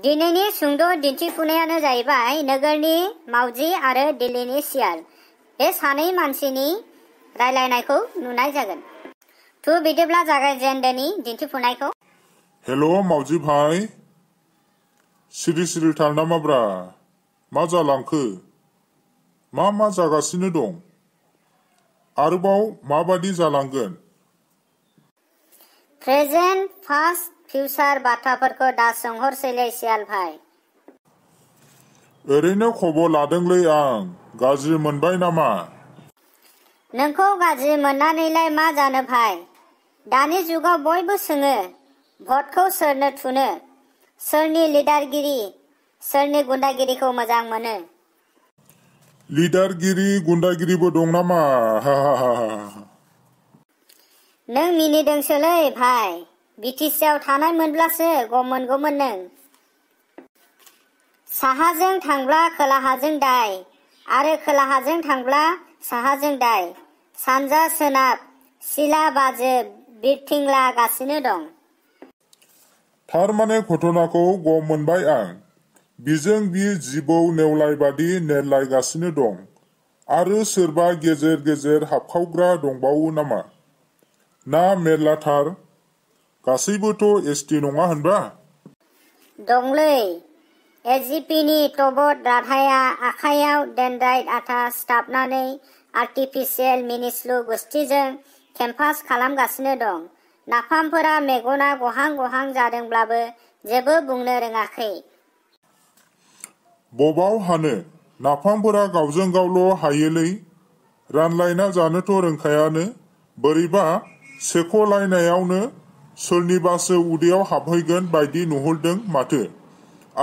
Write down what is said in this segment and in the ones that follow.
दिनैनि सुंद' दिन्थिफुनायानो जाहैबाय नोगोरनि मावजि आरो दिल्लीनि सियाल बे सानै मानसिनि रायलायनायखौ नुनाय जागोन थु बिदिब्ला जागायजेन्दोनि दिन्थिफुनायखौ हेल' मावजि भाइ सिरि सिरि थानो नामाब्रा मा जालांखो मा मा जागासिनो दं आरोबाव माबादि जालांगोन प्रेजेन्ट फास्ट फिउसार बाथ्राफोरखौ दा सोंहरसैलै सियाल भाइ ओरैनो खबर लादोंलै आं गाज्रि मोनबाय नामा नोंखौ गाज्रि मोननानैलाय मा जानो भाइ दानि जुगाव बयबो सोङो भटखौ सोरनो थुनो सोरनि लिडारगिरि सोरनि गुन्दागिरिखौ मोजां मोनो लिडारगिरि गुन्दागिरिबो दं नामा नों मिनिदोंसोलै भाई बिटिसिआव थानाय मोनब्लासो गमोन गमोन नों साहाजों थांब्ला खोलाहाजों दाय आरो खोलाहाजों थांब्ला साहाजों दाय सानजा सोनाब सिला बाजो बिरथिंला गासिनो दं थारमाने घटनाखौ गम मोनबाय आं बिजों बि जिबौ नेवलाय बादि नेरलायगासिनो दं आरो सोरबा गेजेर गेजेर हाबखावग्रा दंबावो नामा ना मेरलाथार गासैबोथ' एस टि नङा होनबा दंलै एस जि पि नि तबत राधाया आखाइयाव डेन्ड्राइट आथा स्टाबनानै आर्टिफिसियेल मिनिस्लु गोष्ठीजों केम्पास खालामगासिनो दं नाफामफोरा मेगना गहां गहां जादोंब्लाबो जेबो बुंनो रोङाखै बबाव हानो नाफामफोरा गावजों गावल' हायोलै रानलायना जानोथ' रोंखायानो बोरैबा सेख'लायनायावनो solnibase udiyaw habhैगोन बायदि नुहुरदों माथो।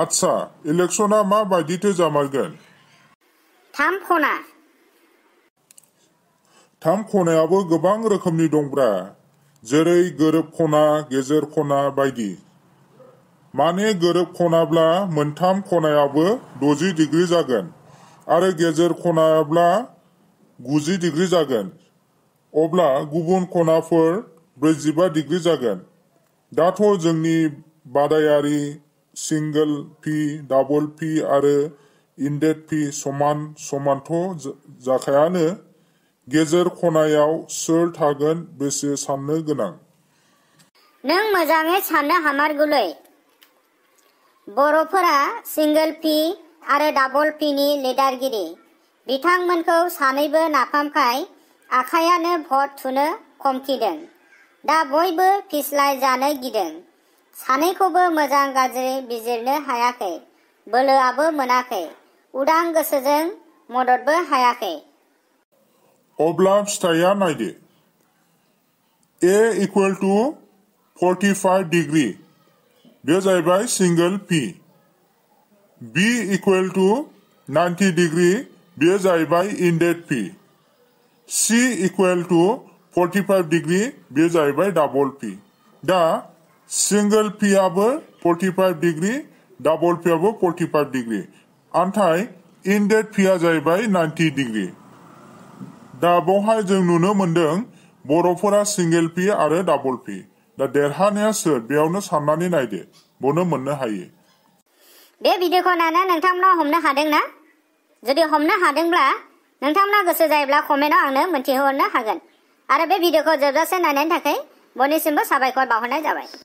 आतसा, इलेक्शना मा बायदिथो जामारगोन? थाम खना। थाम खनायाबो गोबां रोखोमनि दंब्रा, जेरै गोरोब खना, गेजेर खना बायदि। माने गोरोब खनाब्ला मोनथाम खनायाबो 60 डिग्रि जागोन आरो गेजेर खनायाब्ला 90 डिग्रि जागोन। अब्ला गुबुन खनाफोर ब्रैजिबा डिग्रि जागोन दाथ' जोंनि बादायारि सिंगोल पि डाबल पि आरो इन्डेट पि समान समानथ' जाखायानो गेजेर खनायाव सोर थागोन बेसे साननो गोनां नों मोजाङै साननो हामारगौलै बर'फोरा सिंगोल पि आरो डाबल पिनि लिडारगिरि बिथांमोनखौ सानैबो नाफामखाय आखायानो भट थुनो खमखिदों दा बयबो फिस्लायजानो गिदों सानैखौबो मोजां गाज्रि बिजिरनो हायाखै बोलोआबो मोनाखै उदां गोसोजों मददबो हायाखै अब्ला फिथाइया नायदो A equal to forty five degree बे जाहैबाय single P B equal to ninety degree बेयो जाहैबाय इन्डेड पि सि इकुवेल टु 45 डिग्री बे जाहैबाय डाबल पि दा सिंगल पियाबो 45 डिग्री डाबल पियाबो 45 डिग्री ओमफ्राय इनडेड पिया जाहैबाय 90 डिग्री दा बेवहाय जों नुनो मोनदों बर'फोरा सिंगेल पि आरो डाबल पि दा देरहानाया सोर बेयावनो साननानै नायदो बेवनो मोननो हायो बे भिडिअखौ नायना नोंथांमोना हमनो हादोंना जुदि हमनो हादोंब्ला नोंथांमोना गोसो जायोब्ला कमेन्टआव आंनो मोनथिहोहरनो हागोन आरो बे भिडिअखौ जोबजासे नायनायनि थाखाय बयनिसिमबो साबायखर बावहरनाय जाबाय